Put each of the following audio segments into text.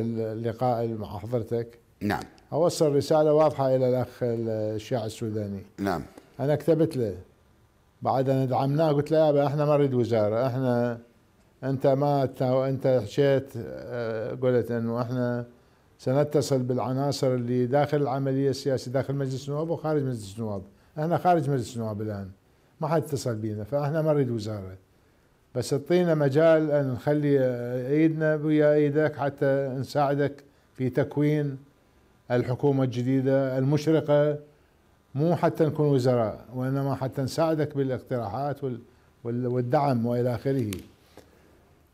اللقاء مع حضرتك نعم أوصل رسالة واضحة إلى الأخ الشيعي السوداني نعم أنا كتبت له بعد أن دعمناه قلت له يابا إحنا ما نريد وزارة إحنا أنت ما أنت حشيت آه، قلت أنه إحنا سنتصل بالعناصر اللي داخل العملية السياسية داخل مجلس النواب وخارج مجلس النواب إحنا خارج مجلس النواب الآن ما حد اتصل بينا فإحنا ما نريد وزارة بس اعطينا مجال ان نخلي ايدنا ويا ايدك حتى نساعدك في تكوين الحكومه الجديده المشرقه مو حتى نكون وزراء وانما حتى نساعدك بالاقتراحات والدعم والى اخره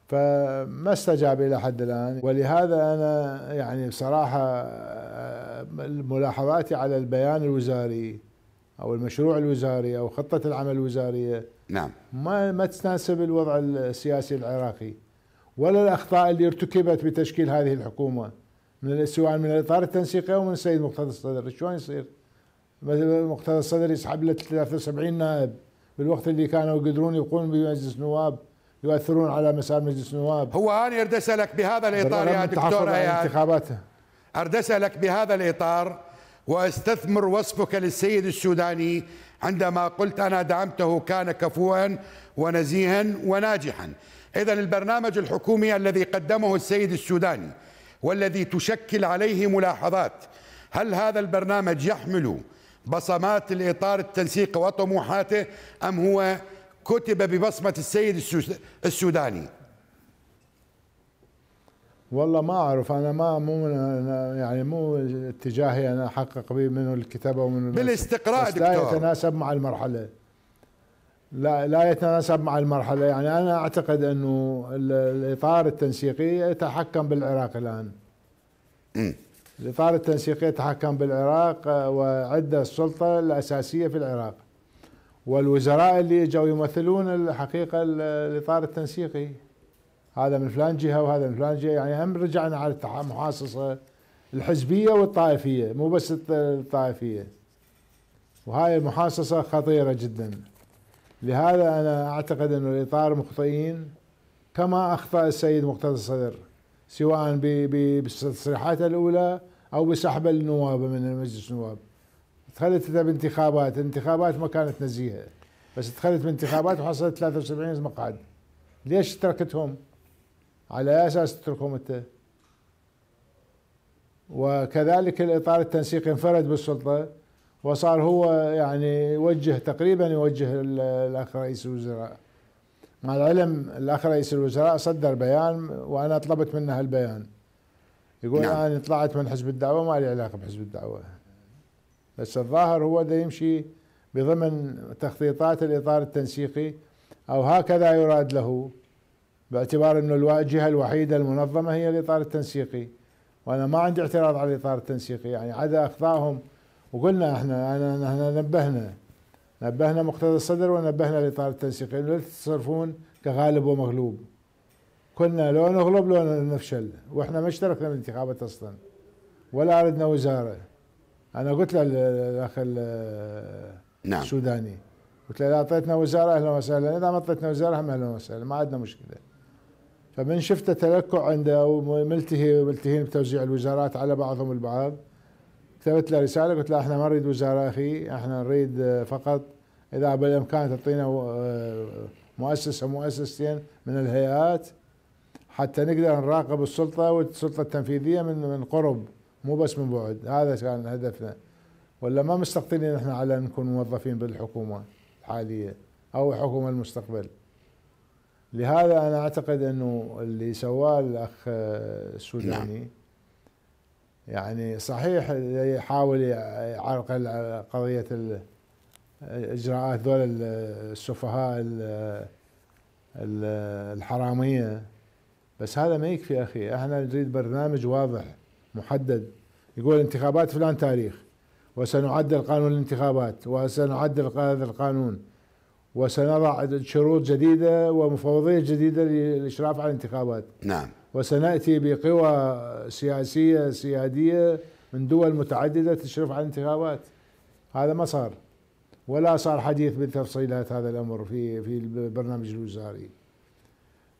فما استجاب الى حد الان ولهذا انا يعني بصراحه آه، ملاحظاتي على البيان الوزاري او المشروع الوزاري او خطه العمل الوزاريه نعم ما ما تناسب الوضع السياسي العراقي ولا الاخطاء اللي ارتكبت بتشكيل هذه الحكومه من سواء من الاطار التنسيقي او من السيد مقتدى الصدر شلون يصير؟ مقتدى الصدر يسحب له 73 نائب بالوقت اللي كانوا يقدرون يقومون بمجلس نواب يؤثرون على مسار مجلس النواب هو انا اريد اسالك بهذا الاطار يا دكتور انتخاباته اريد اسالك بهذا الاطار واستثمر وصفك للسيد السوداني عندما قلت انا دعمته كان كفوا ونزيها وناجحا. اذا البرنامج الحكومي الذي قدمه السيد السوداني والذي تشكل عليه ملاحظات هل هذا البرنامج يحمل بصمات الاطار التنسيق وطموحاته ام هو كتب ببصمه السيد السوداني؟ والله ما اعرف انا ما مو يعني مو اتجاهي انا احقق به من الكتابه ومن بالاستقراء دكتور لا يتناسب مع المرحله لا لا يتناسب مع المرحله يعني انا اعتقد انه الاطار التنسيقي يتحكم بالعراق الان الاطار التنسيقي يتحكم بالعراق آه، وعده السلطه الاساسيه في العراق والوزراء اللي اجوا يمثلون الحقيقه الاطار التنسيقي هذا من فلان جهه وهذا من فلان جهه يعني هم رجعنا على المحاصصه الحزبيه والطائفيه مو بس الطائفيه وهاي المحاصصه خطيره جدا لهذا انا اعتقد انه الاطار مخطئين كما اخطا السيد مقتدى الصدر سواء بتصريحاته الاولى او بسحب النواب من مجلس النواب دخلت بانتخابات الانتخابات ما كانت نزيهه بس دخلت بانتخابات وحصلت 73 مقعد ليش تركتهم؟ على اساس تتركهم انت وكذلك الاطار التنسيقي انفرد بالسلطه وصار هو يعني يوجه تقريبا يوجه الاخ رئيس الوزراء مع العلم الاخ رئيس الوزراء صدر بيان وانا طلبت منه هالبيان يقول نعم. انا طلعت من حزب الدعوه ما لي علاقه بحزب الدعوه بس الظاهر هو ده يمشي بضمن تخطيطات الاطار التنسيقي او هكذا يراد له باعتبار انه الواجهه الوحيده المنظمه هي الاطار التنسيقي وانا ما عندي اعتراض على الاطار التنسيقي يعني عدا اخطائهم وقلنا احنا انا احنا نبهنا نبهنا مقتدى الصدر ونبهنا الاطار التنسيقي لا تتصرفون كغالب ومغلوب كنا لو نغلب لو نفشل واحنا ما اشتركنا بالانتخابات اصلا ولا اردنا وزاره انا قلت له الاخ نعم. السوداني قلت له اذا اعطيتنا وزاره اهلا وسهلا اذا ما اعطيتنا وزاره هم اهلا وسهلا ما عندنا مشكله فمن شفت تلكع عنده وملتهي وملتهين بتوزيع الوزارات على بعضهم البعض كتبت له رساله قلت له احنا ما نريد وزاره اخي احنا نريد فقط اذا بالامكان تعطينا آه، مؤسسه مؤسستين من الهيئات حتى نقدر نراقب السلطه والسلطه التنفيذيه من من قرب مو بس من بعد هذا كان هدفنا ولا ما مستقطنين احنا على نكون موظفين بالحكومه الحاليه او حكومه المستقبل لهذا انا اعتقد انه اللي سواه الاخ آه، السوداني نعم. يعني صحيح يحاول يعرقل آه، قضيه الاجراءات آه، ذول السفهاء الحراميه بس هذا ما يكفي اخي احنا نريد برنامج واضح محدد يقول انتخابات فلان تاريخ وسنعدل قانون الانتخابات وسنعدل هذا القانون وسنضع شروط جديدة ومفوضية جديدة للإشراف على الانتخابات نعم وسنأتي بقوى سياسية سيادية من دول متعددة تشرف على الانتخابات هذا ما صار ولا صار حديث بالتفصيلات هذا الأمر في في البرنامج الوزاري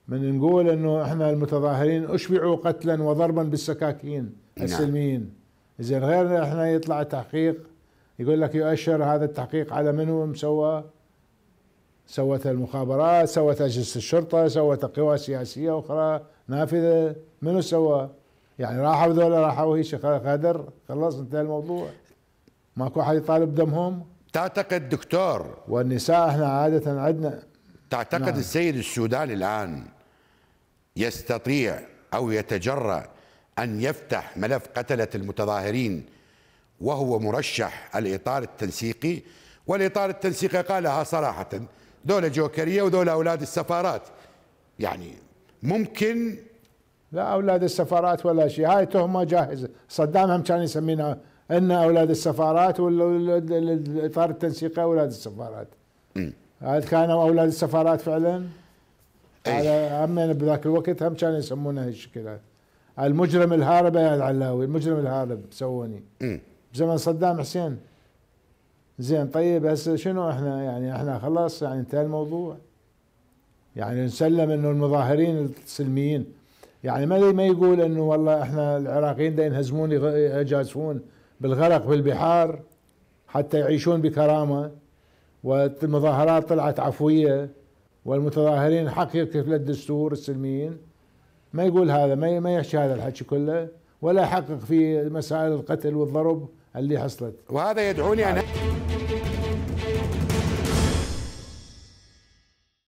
من نقول أنه إحنا المتظاهرين أشبعوا قتلا وضربا بالسكاكين نعم. السلميين إذا زين غيرنا إحنا يطلع تحقيق يقول لك يؤشر هذا التحقيق على منو مسوى سوتها المخابرات سوتها أجهزة الشرطة سوتها قوى سياسية أخرى نافذة منو سوا يعني راحوا ذولا راحوا هيش خادر خلص انتهى الموضوع ماكو احد يطالب دمهم تعتقد دكتور والنساء احنا عادة عندنا تعتقد نعم. السيد السوداني الآن يستطيع أو يتجرأ أن يفتح ملف قتلة المتظاهرين وهو مرشح الإطار التنسيقي والإطار التنسيقي قالها صراحة دولة جوكرية ودولة أولاد السفارات يعني ممكن لا أولاد السفارات ولا شيء هاي تهمة جاهزة صدام هم كان يسمينا ان اولاد السفارات والاطار التنسيقي اولاد السفارات هل كانوا اولاد السفارات فعلا إيه. على هم بذاك الوقت هم كانوا يسمونها هالشكل المجرم الهارب يا العلاوي المجرم الهارب سووني بزمن صدام حسين زين طيب هسه شنو احنا يعني احنا خلاص يعني انتهى الموضوع يعني نسلم انه المظاهرين السلميين يعني ما ما يقول انه والله احنا العراقيين دا ينهزمون يجازفون بالغرق بالبحار حتى يعيشون بكرامه والمظاهرات طلعت عفويه والمتظاهرين حق يكتف الدستور السلميين ما يقول هذا ما ما يحكي هذا الحكي كله ولا يحقق في مسائل القتل والضرب اللي حصلت وهذا يدعوني انا